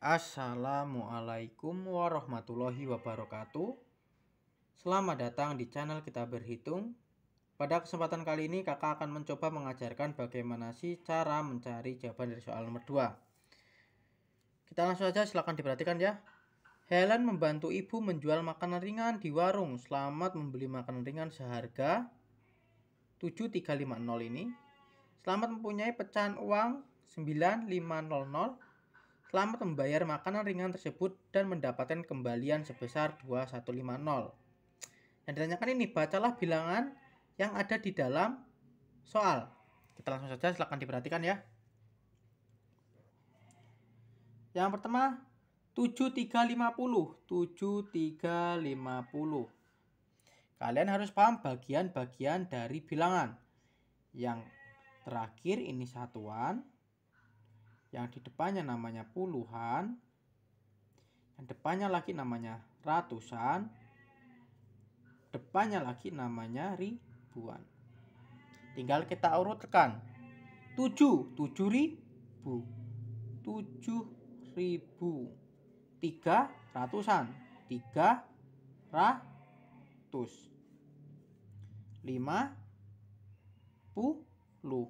Assalamualaikum warahmatullahi wabarakatuh. Selamat datang di channel kita berhitung. Pada kesempatan kali ini kakak akan mencoba mengajarkan bagaimana sih cara mencari jawaban dari soal nomor 2. Kita langsung saja silahkan diperhatikan ya. Helen membantu ibu menjual makanan ringan di warung. Selamat membeli makanan ringan seharga 7350 ini. Selamat mempunyai pecahan uang 9500 selamat membayar makanan ringan tersebut dan mendapatkan kembalian sebesar 2150. Yang ditanyakan ini, bacalah bilangan yang ada di dalam soal. Kita langsung saja, silahkan diperhatikan ya. Yang pertama, 7350. 7350. Kalian harus paham bagian-bagian dari bilangan. Yang terakhir ini satuan, yang di depannya namanya puluhan, yang depannya lagi namanya ratusan, depannya lagi namanya ribuan. Tinggal kita urutkan. 7, 7 ribu. 7 ribu. 3 ratusan. 3 ratus. 5 puluh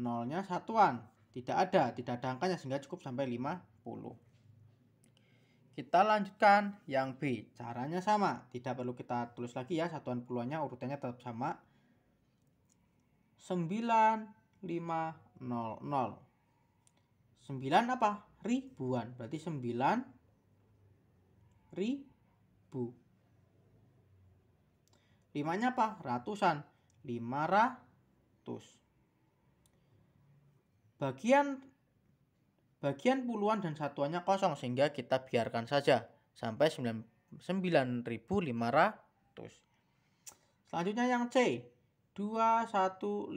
nolnya satuan. Tidak ada, tidak ada angkanya sehingga cukup sampai 50. Kita lanjutkan yang B. Caranya sama, tidak perlu kita tulis lagi ya. Satuan puluhannya urutannya tetap sama. 0 9 apa? Ribuan. Berarti 9 ribu. 5-nya apa? Ratusan. 500. Bagian bagian puluhan dan satuannya kosong sehingga kita biarkan saja sampai 9500. Selanjutnya yang C, 2150.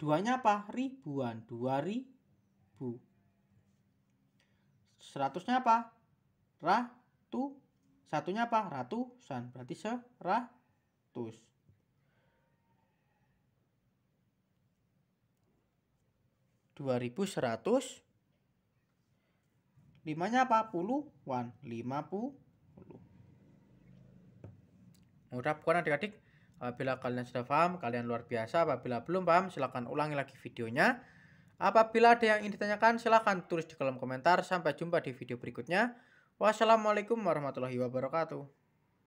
Duanya apa? Ribuan, 2000. Seratusnya apa? Ratu. Satunya apa? Ratusan. Berarti seratus. 2100 5 nya apa? lima 50 Mudah bukan adik-adik Apabila kalian sudah paham Kalian luar biasa Apabila belum paham silahkan ulangi lagi videonya Apabila ada yang ingin ditanyakan silahkan tulis di kolom komentar Sampai jumpa di video berikutnya Wassalamualaikum warahmatullahi wabarakatuh